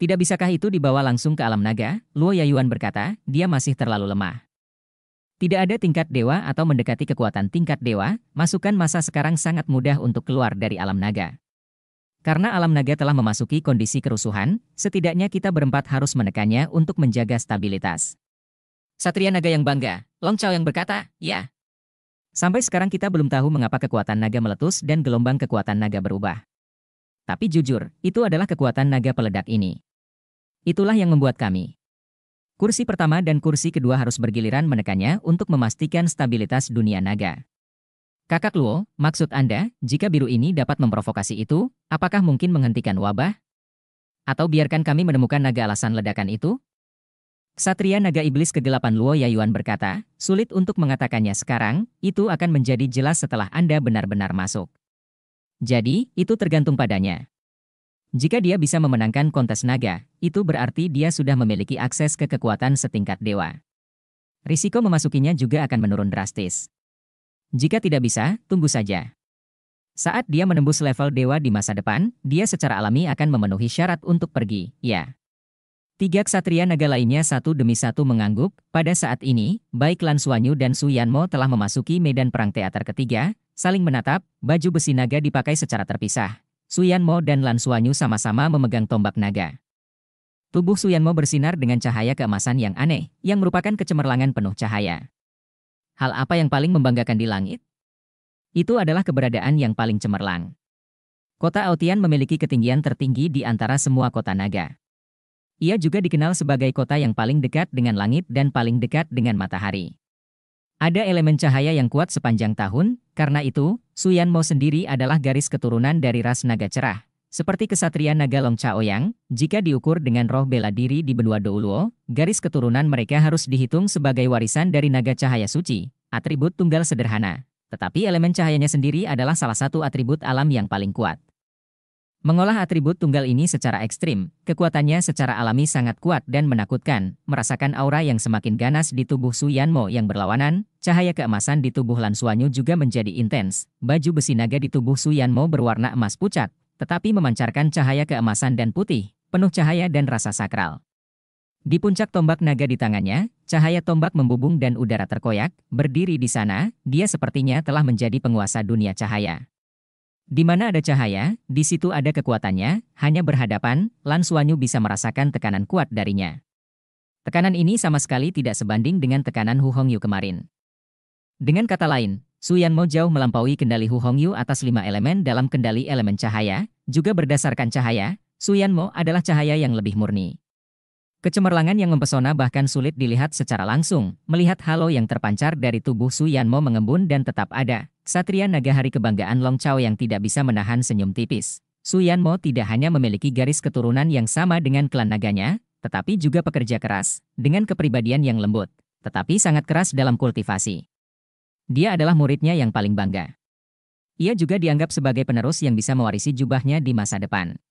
Tidak bisakah itu dibawa langsung ke alam naga? Luo Yayuan berkata, dia masih terlalu lemah. Tidak ada tingkat dewa atau mendekati kekuatan tingkat dewa, masukan masa sekarang sangat mudah untuk keluar dari alam naga. Karena alam naga telah memasuki kondisi kerusuhan, setidaknya kita berempat harus menekannya untuk menjaga stabilitas. Satria naga yang bangga, Long Chao yang berkata, ya. Sampai sekarang kita belum tahu mengapa kekuatan naga meletus dan gelombang kekuatan naga berubah. Tapi jujur, itu adalah kekuatan naga peledak ini. Itulah yang membuat kami. Kursi pertama dan kursi kedua harus bergiliran menekannya untuk memastikan stabilitas dunia naga. Kakak Luo, maksud Anda, jika biru ini dapat memprovokasi itu, apakah mungkin menghentikan wabah? Atau biarkan kami menemukan naga alasan ledakan itu? Satria Naga Iblis Kegelapan Luo Yayuan berkata, sulit untuk mengatakannya sekarang, itu akan menjadi jelas setelah Anda benar-benar masuk. Jadi, itu tergantung padanya. Jika dia bisa memenangkan kontes naga, itu berarti dia sudah memiliki akses ke kekuatan setingkat dewa. Risiko memasukinya juga akan menurun drastis. Jika tidak bisa, tunggu saja. Saat dia menembus level dewa di masa depan, dia secara alami akan memenuhi syarat untuk pergi, ya. Tiga ksatria naga lainnya satu demi satu mengangguk, pada saat ini, baik Lan Suanyu dan Su Yanmo telah memasuki medan perang teater ketiga, saling menatap, baju besi naga dipakai secara terpisah, Suyanmo dan Lan Suanyu sama-sama memegang tombak naga. Tubuh Suyanmo bersinar dengan cahaya keemasan yang aneh, yang merupakan kecemerlangan penuh cahaya. Hal apa yang paling membanggakan di langit? Itu adalah keberadaan yang paling cemerlang. Kota Aotian memiliki ketinggian tertinggi di antara semua kota naga. Ia juga dikenal sebagai kota yang paling dekat dengan langit dan paling dekat dengan matahari. Ada elemen cahaya yang kuat sepanjang tahun, karena itu, Suyan Mo sendiri adalah garis keturunan dari ras naga cerah. Seperti kesatria naga Long Chaoyang, jika diukur dengan roh bela diri di benua Douluo, garis keturunan mereka harus dihitung sebagai warisan dari naga cahaya suci, atribut tunggal sederhana. Tetapi elemen cahayanya sendiri adalah salah satu atribut alam yang paling kuat. Mengolah atribut tunggal ini secara ekstrim, kekuatannya secara alami sangat kuat dan menakutkan, merasakan aura yang semakin ganas di tubuh Su Yanmo yang berlawanan, cahaya keemasan di tubuh Lan Suanyu juga menjadi intens, baju besi naga di tubuh Su Yanmo berwarna emas pucat, tetapi memancarkan cahaya keemasan dan putih, penuh cahaya dan rasa sakral. Di puncak tombak naga di tangannya, cahaya tombak membubung dan udara terkoyak, berdiri di sana, dia sepertinya telah menjadi penguasa dunia cahaya. Di mana ada cahaya, di situ ada kekuatannya, hanya berhadapan, Lan Suanyu bisa merasakan tekanan kuat darinya. Tekanan ini sama sekali tidak sebanding dengan tekanan Hu Hongyu kemarin. Dengan kata lain, Su Yanmo jauh melampaui kendali Hu Hongyu atas lima elemen dalam kendali elemen cahaya, juga berdasarkan cahaya, Su Yanmo adalah cahaya yang lebih murni. Kecemerlangan yang mempesona bahkan sulit dilihat secara langsung, melihat halo yang terpancar dari tubuh Su Yanmo mengembun dan tetap ada, Satria Naga Hari kebanggaan Long Chao yang tidak bisa menahan senyum tipis. Su Mo tidak hanya memiliki garis keturunan yang sama dengan klan naganya, tetapi juga pekerja keras, dengan kepribadian yang lembut, tetapi sangat keras dalam kultivasi. Dia adalah muridnya yang paling bangga. Ia juga dianggap sebagai penerus yang bisa mewarisi jubahnya di masa depan.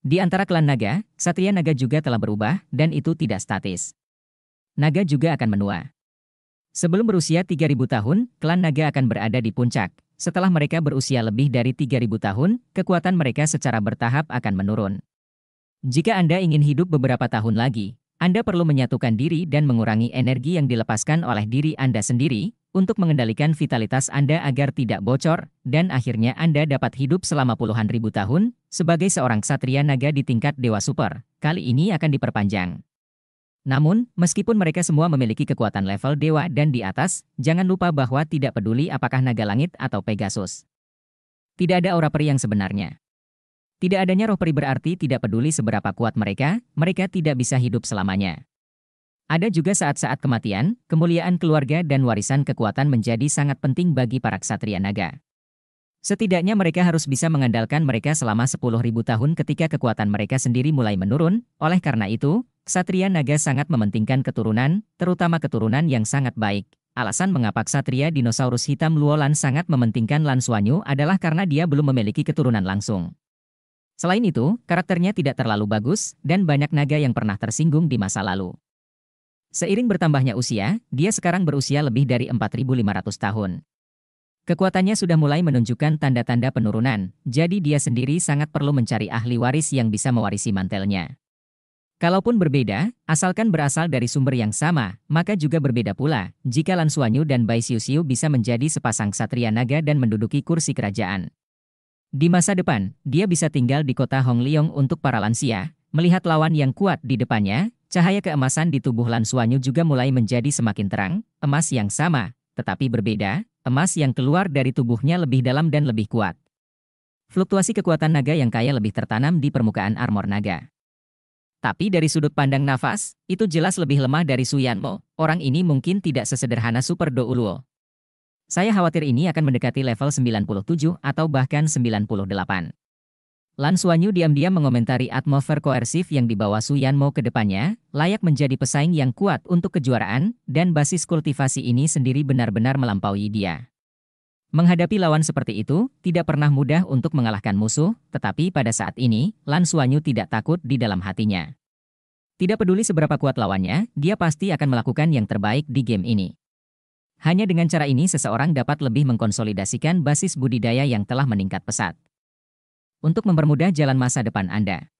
Di antara klan naga, Satria Naga juga telah berubah, dan itu tidak statis. Naga juga akan menua. Sebelum berusia 3000 tahun, klan naga akan berada di puncak. Setelah mereka berusia lebih dari 3000 tahun, kekuatan mereka secara bertahap akan menurun. Jika Anda ingin hidup beberapa tahun lagi, Anda perlu menyatukan diri dan mengurangi energi yang dilepaskan oleh diri Anda sendiri untuk mengendalikan vitalitas Anda agar tidak bocor, dan akhirnya Anda dapat hidup selama puluhan ribu tahun sebagai seorang satria naga di tingkat Dewa Super. Kali ini akan diperpanjang. Namun, meskipun mereka semua memiliki kekuatan level dewa dan di atas, jangan lupa bahwa tidak peduli apakah naga langit atau Pegasus. Tidak ada aura peri yang sebenarnya. Tidak adanya roh peri berarti tidak peduli seberapa kuat mereka, mereka tidak bisa hidup selamanya. Ada juga saat-saat kematian, kemuliaan keluarga dan warisan kekuatan menjadi sangat penting bagi para ksatria naga. Setidaknya mereka harus bisa mengandalkan mereka selama 10.000 tahun ketika kekuatan mereka sendiri mulai menurun, oleh karena itu, satria Naga sangat mementingkan keturunan, terutama keturunan yang sangat baik. Alasan mengapa satria Dinosaurus Hitam Luolan sangat mementingkan Lan Suanyu adalah karena dia belum memiliki keturunan langsung. Selain itu, karakternya tidak terlalu bagus, dan banyak naga yang pernah tersinggung di masa lalu. Seiring bertambahnya usia, dia sekarang berusia lebih dari 4.500 tahun. Kekuatannya sudah mulai menunjukkan tanda-tanda penurunan, jadi dia sendiri sangat perlu mencari ahli waris yang bisa mewarisi mantelnya. Kalaupun berbeda, asalkan berasal dari sumber yang sama, maka juga berbeda pula jika Lan Suanyu dan Bai Xiu Xiu bisa menjadi sepasang satria naga dan menduduki kursi kerajaan. Di masa depan, dia bisa tinggal di kota Hongliong untuk para lansia, melihat lawan yang kuat di depannya, cahaya keemasan di tubuh Lan Suanyu juga mulai menjadi semakin terang, emas yang sama, tetapi berbeda, emas yang keluar dari tubuhnya lebih dalam dan lebih kuat. Fluktuasi kekuatan naga yang kaya lebih tertanam di permukaan armor naga. Tapi dari sudut pandang nafas, itu jelas lebih lemah dari Suyanmo, orang ini mungkin tidak sesederhana Super Do Uluo. Saya khawatir ini akan mendekati level 97 atau bahkan 98. Lan Suanyu diam-diam mengomentari atmosfer koersif yang dibawa Su Yanmo ke depannya, layak menjadi pesaing yang kuat untuk kejuaraan, dan basis kultivasi ini sendiri benar-benar melampaui dia. Menghadapi lawan seperti itu, tidak pernah mudah untuk mengalahkan musuh, tetapi pada saat ini, Lan Suanyu tidak takut di dalam hatinya. Tidak peduli seberapa kuat lawannya, dia pasti akan melakukan yang terbaik di game ini. Hanya dengan cara ini seseorang dapat lebih mengkonsolidasikan basis budidaya yang telah meningkat pesat untuk mempermudah jalan masa depan Anda.